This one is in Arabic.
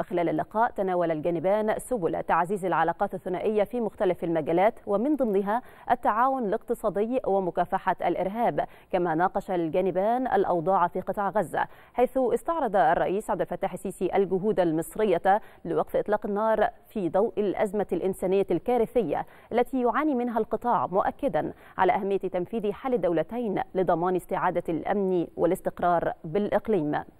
وخلال اللقاء تناول الجانبان سبل تعزيز العلاقات الثنائية في مختلف المجالات ومن ضمنها التعاون الاقتصادي ومكافحة الإرهاب كما ناقش الجانبان الأوضاع في قطاع غزة حيث استعرض الرئيس عبد الفتاح السيسي الجهود المصرية لوقف إطلاق النار في ضوء الأزمة الإنسانية الكارثية التي يعاني منها القطاع مؤكدا على أهمية تنفيذ حل الدولتين لضمان استعادة الأمن والاستقرار بالإقليم